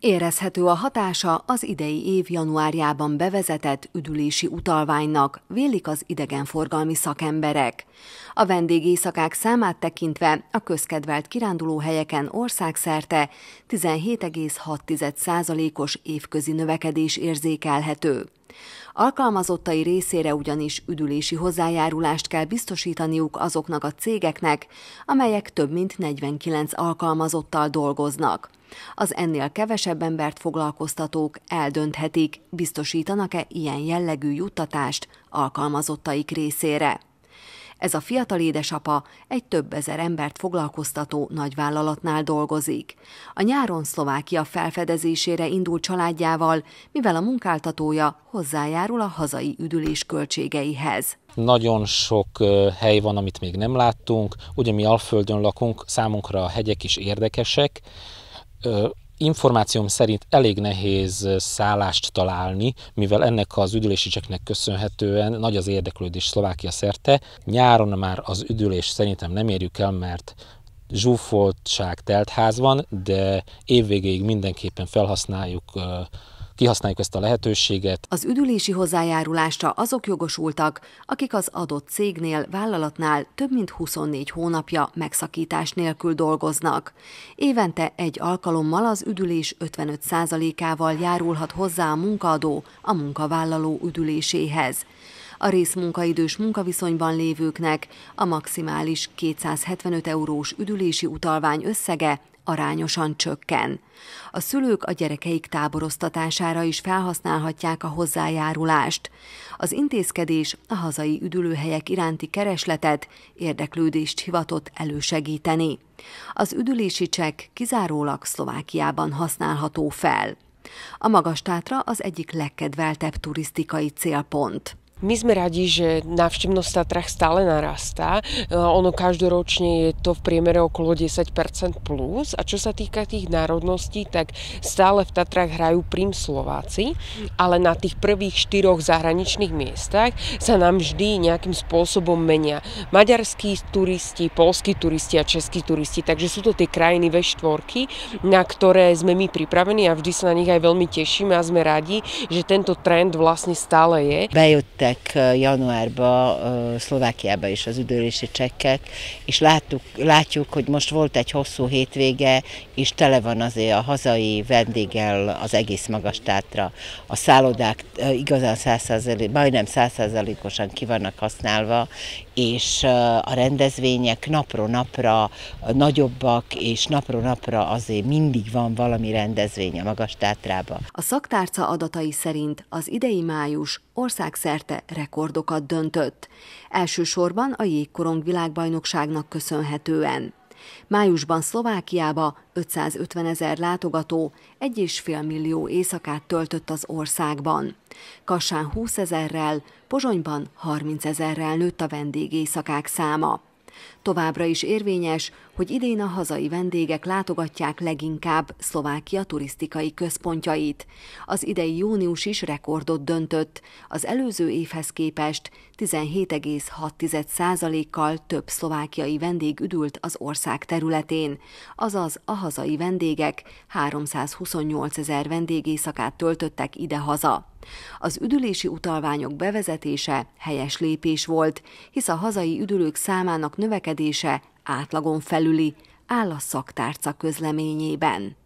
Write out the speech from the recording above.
Érezhető a hatása az idei év januárjában bevezetett üdülési utalványnak, vélik az idegenforgalmi szakemberek. A vendégészakák számát tekintve a közkedvelt kirándulóhelyeken országszerte 17,6%-os évközi növekedés érzékelhető. Alkalmazottai részére ugyanis üdülési hozzájárulást kell biztosítaniuk azoknak a cégeknek, amelyek több mint 49 alkalmazottal dolgoznak. Az ennél kevesebb embert foglalkoztatók eldönthetik, biztosítanak-e ilyen jellegű juttatást alkalmazottaik részére. Ez a fiatal édesapa egy több ezer embert foglalkoztató nagyvállalatnál dolgozik. A nyáron Szlovákia felfedezésére indul családjával, mivel a munkáltatója hozzájárul a hazai üdülés költségeihez. Nagyon sok hely van, amit még nem láttunk. Ugye mi Alföldön lakunk, számunkra a hegyek is érdekesek információm szerint elég nehéz szállást találni, mivel ennek az üdülési cseknek köszönhetően nagy az érdeklődés Szlovákia szerte. Nyáron már az üdülés szerintem nem érjük el, mert zsúfoltság ház van, de évvégéig mindenképpen felhasználjuk kihasználjuk ezt a lehetőséget. Az üdülési hozzájárulásra azok jogosultak, akik az adott cégnél, vállalatnál több mint 24 hónapja megszakítás nélkül dolgoznak. Évente egy alkalommal az üdülés 55%-ával járulhat hozzá a munkaadó a munkavállaló üdüléséhez a részmunkaidős munkaviszonyban lévőknek a maximális 275 eurós üdülési utalvány összege arányosan csökken. A szülők a gyerekeik táboroztatására is felhasználhatják a hozzájárulást. Az intézkedés a hazai üdülőhelyek iránti keresletet, érdeklődést hivatott elősegíteni. Az üdülési csekk kizárólag Szlovákiában használható fel. A magastátra az egyik legkedveltebb turisztikai célpont. My sme radi, že návštevnosť Tatrach stále narastá. E, ono každoročne je to v priemere okolo 10% plus. A čo sa týka tých národností, tak stále v Tatrach hrajú prím Slováci, ale na tých prvých štyroch zahraničných miestach sa nám vždy nejakým spôsobom menia maďarskí turisti, polskí turisti a českí turisti. Takže sú to tie krajiny ve štvorky, na ktoré sme my pripravení a vždy sa na nich aj veľmi tešíme a sme radi, že tento trend vlastne stále je. Bejutta küldtek januárba Szlovákiába is az üdülési csekkek, és láttuk, látjuk, hogy most volt egy hosszú hétvége, és tele van azért a hazai vendéggel az egész magas tátra. A szállodák igazán 100 majdnem százszázalékosan ki vannak használva, és a rendezvények napról napra nagyobbak, és napról napra azért mindig van valami rendezvény a magas tátrába. A szaktárca adatai szerint az idei május országszerte verse rekordokat döntött. Elsősorban a jégkorong világbajnokságnak köszönhetően. Májusban Szlovákiába 550 ezer látogató 1,5 millió éjszakát töltött az országban. Kassán 20 ezerrel, Pozsonyban 30 ezerrel nőtt a vendégészakák száma. Továbbra is érvényes, hogy idén a hazai vendégek látogatják leginkább Szlovákia turisztikai központjait. Az idei június is rekordot döntött. Az előző évhez képest 17,6%-kal több szlovákiai vendég üdült az ország területén, azaz a hazai vendégek 328 ezer vendégészakát töltöttek ide-haza. Az üdülési utalványok bevezetése helyes lépés volt, hisz a hazai üdülők számának növekedése átlagon felüli, áll a szaktárca közleményében.